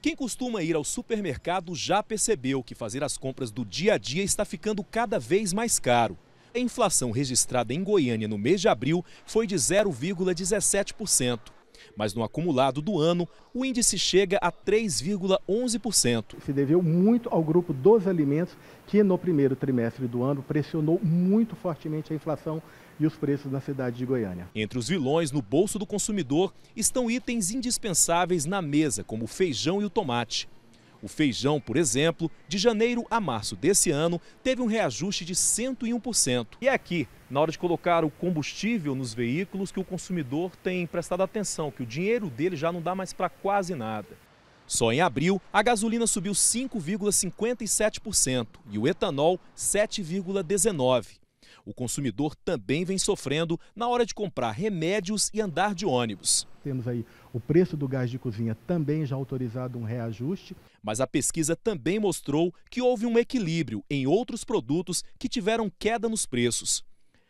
Quem costuma ir ao supermercado já percebeu que fazer as compras do dia a dia está ficando cada vez mais caro. A inflação registrada em Goiânia no mês de abril foi de 0,17%. Mas no acumulado do ano, o índice chega a 3,11%. Se deveu muito ao grupo dos alimentos, que no primeiro trimestre do ano pressionou muito fortemente a inflação e os preços na cidade de Goiânia. Entre os vilões no bolso do consumidor estão itens indispensáveis na mesa, como o feijão e o tomate. O feijão, por exemplo, de janeiro a março desse ano, teve um reajuste de 101%. E é aqui, na hora de colocar o combustível nos veículos, que o consumidor tem prestado atenção, que o dinheiro dele já não dá mais para quase nada. Só em abril, a gasolina subiu 5,57% e o etanol 7,19%. O consumidor também vem sofrendo na hora de comprar remédios e andar de ônibus. Temos aí o preço do gás de cozinha também já autorizado um reajuste. Mas a pesquisa também mostrou que houve um equilíbrio em outros produtos que tiveram queda nos preços.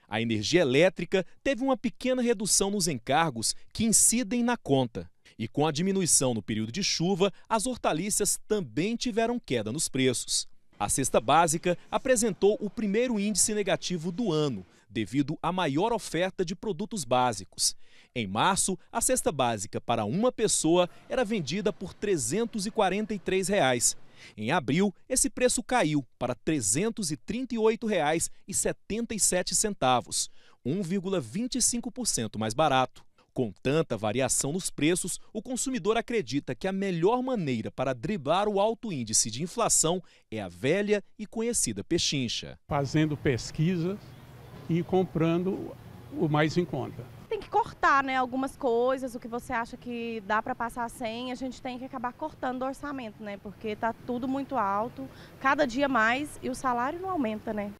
A energia elétrica teve uma pequena redução nos encargos que incidem na conta. E com a diminuição no período de chuva, as hortaliças também tiveram queda nos preços. A cesta básica apresentou o primeiro índice negativo do ano, devido à maior oferta de produtos básicos. Em março, a cesta básica para uma pessoa era vendida por R$ 343. Reais. Em abril, esse preço caiu para R$ 338,77, 1,25% mais barato. Com tanta variação nos preços, o consumidor acredita que a melhor maneira para driblar o alto índice de inflação é a velha e conhecida pechincha. Fazendo pesquisas e comprando o mais em conta. Tem que cortar né, algumas coisas, o que você acha que dá para passar sem, a gente tem que acabar cortando o orçamento, né? Porque está tudo muito alto, cada dia mais e o salário não aumenta, né?